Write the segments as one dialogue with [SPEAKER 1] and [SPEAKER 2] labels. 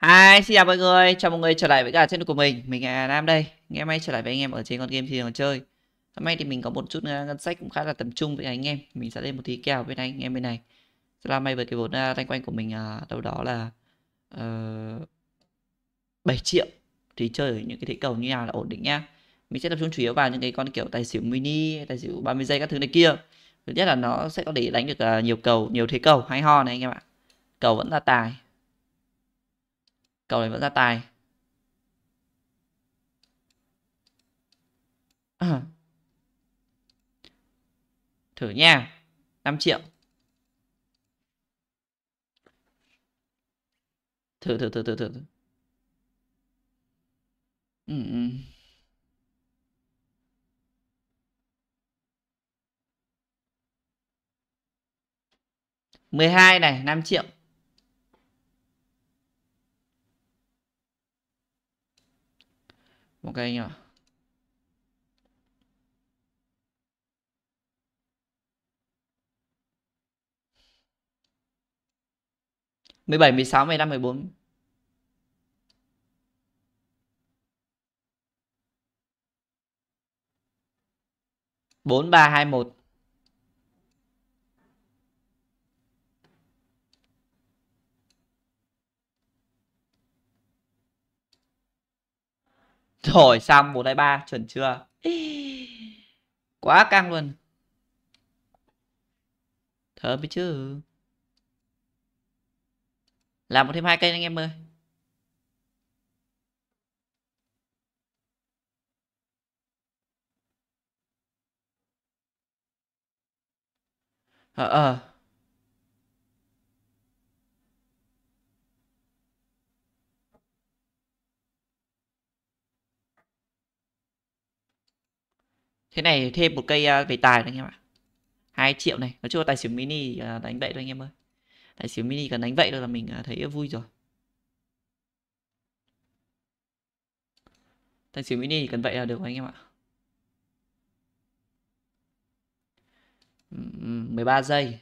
[SPEAKER 1] Hi, xin chào mọi người, chào mọi người trở lại với cả channel của mình Mình là Nam đây, ngày mai trở lại với anh em ở trên con game thì còn chơi Hôm nay thì mình có một chút ờ, ngân sách cũng khá là tầm trung với anh em Mình sẽ lên một tí kèo bên anh em bên này Sẽ làm may với cái vốn thanh ờ, quanh của mình ờ, đâu đó là uh, 7 triệu Thì chơi ở những cái thế cầu như nào là ổn định nhá Mình sẽ tập trung chủ yếu vào những cái con kiểu tài xỉu mini, tài xỉu 30 giây các thứ này kia Thứ nhất là nó sẽ có để đánh được nhiều cầu, nhiều thế cầu hay ho này anh em ạ Cầu vẫn là tài cầu này vẫn ra tài thử nha 5 triệu thử thử thử thử thử ừ, ừ. mười hai này 5 triệu ok nhỉ mười bảy mười sáu mười năm mười bốn bốn ba hai một Rồi xong 1 hay 3 chuẩn chưa Quá căng luôn Thơm biết chứ Làm thêm hai cây anh em ơi Ờ ờ thế này thêm một cây à, về tài đấy anh em ạ hai triệu này nói chung là tài xỉu mini à, đánh vậy thôi anh em ơi tài xỉu mini cần đánh vậy thôi là mình à, thấy vui rồi tài xỉu mini cần vậy là được anh em ạ 13 giây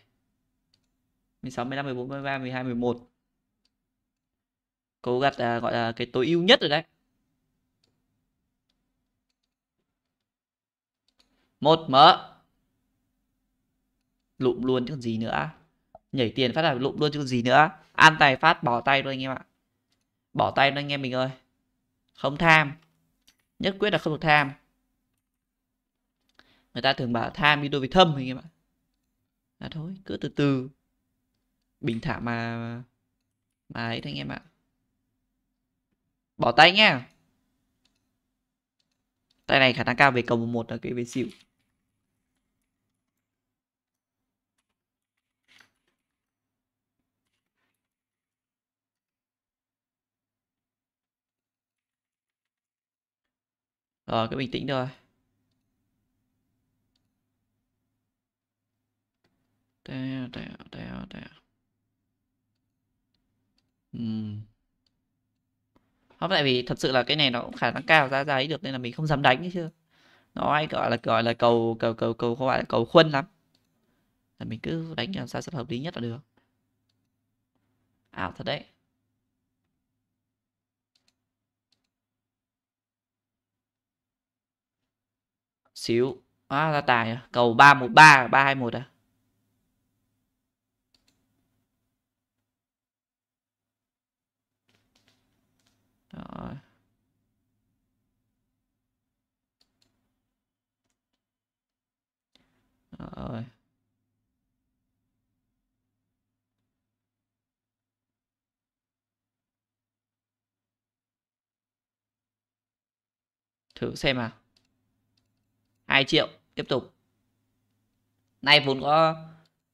[SPEAKER 1] 16, 15, 14, 13, 12, 11 Cố gặt gọi là cái tối ưu nhất rồi đấy một mỡ lụm luôn chứ gì nữa nhảy tiền phát là lụm luôn chứ gì nữa ăn tài phát bỏ tay luôn anh em ạ bỏ tay luôn anh em mình ơi không tham nhất quyết là không được tham người ta thường bảo tham đi đôi với thâm anh em ạ à thôi cứ từ từ bình thản mà mà ấy thôi anh em ạ bỏ tay nhá tay này khả năng cao về cầu một là cái về xỉu Rồi, ờ, cứ bình tĩnh thôi. Tèo, tèo, tèo, tèo. Ừm. Không, tại vì thật sự là cái này nó cũng khả năng cao ra ra ấy được nên là mình không dám đánh chứ. Nó hay gọi là gọi là cầu cầu cầu cầu không phải là cầu khuân lắm. Là mình cứ đánh làm sao cho hợp lý nhất là được. Ảo thật đấy. xíu à, ra tài à? cầu 313 321 à Rồi. Rồi. Thử xem nào. 2 triệu tiếp tục nay vốn có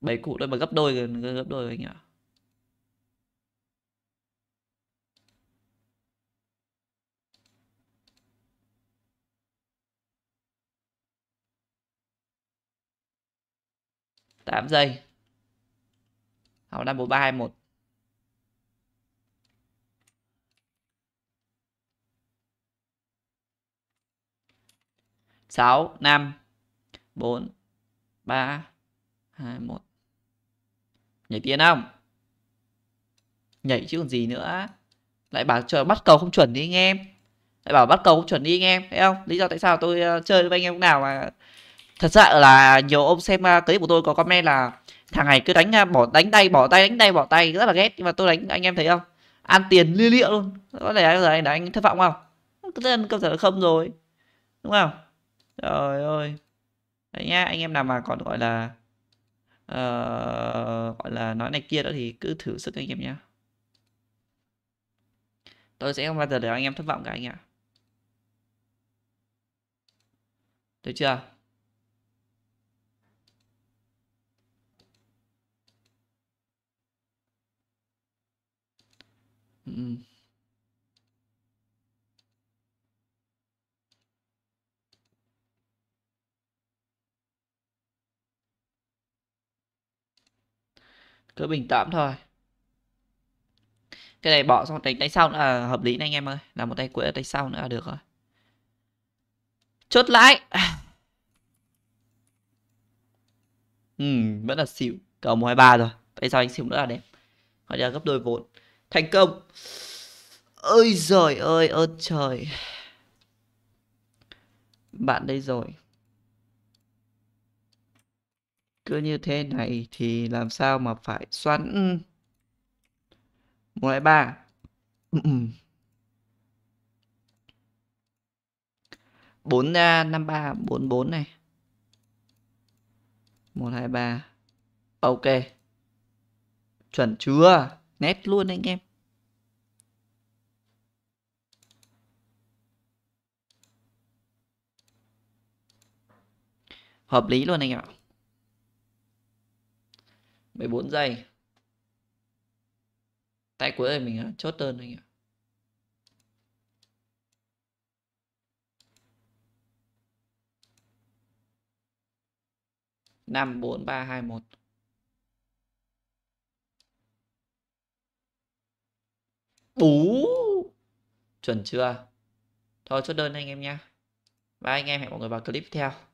[SPEAKER 1] bảy cụ thôi mà gấp đôi rồi gấp đôi anh ạ tám giây. Hoặc là một ba hai một 6, 5, 4, 3, 2, 1. Nhảy tiền không? Nhảy chứ còn gì nữa. Lại bảo chờ bắt cầu không chuẩn đi anh em. Lại bảo bắt cầu không chuẩn đi anh em. Thấy không? Lý do tại sao tôi ờ, chơi với anh em nào mà... Thật sự là nhiều ông xem ờ, clip của tôi có comment là thằng này cứ đánh ờ, bỏ đánh tay bỏ tay đánh tay bỏ tay rất là ghét nhưng mà tôi đánh anh em thấy không ăn tiền lia liệu luôn có thể là giờ anh thất vọng không cứ lần cơ sở không rồi đúng không trời ơi đấy nhá anh em nào mà còn gọi là uh, gọi là nói này kia đó thì cứ thử sức anh em nhé tôi sẽ không bao giờ để anh em thất vọng cả anh ạ được chưa mm cứ bình tĩnh thôi cái này bỏ xong đánh tay sau nữa là hợp lý này anh em ơi là một tay quẹt tay sau nữa là được rồi chốt lãi ừ vẫn là xỉu cầu một hai ba rồi tay sau anh xỉu nữa là đẹp gọi là gấp đôi vốn thành công ơi giời ơi ơn trời bạn đây rồi cứ như thế này thì làm sao mà phải xoắn ừ. một lại ba. Ừ, ừ. bốn à, năm ba bốn bốn này một hai ba ok chuẩn chưa nét luôn anh em hợp lý luôn anh em ạ 14 giây tay cuối này mình à, chốt đơn anh ạ năm bốn ba hai một bú chuẩn chưa thôi chốt đơn anh em nha và anh em hẹn mọi người vào clip tiếp theo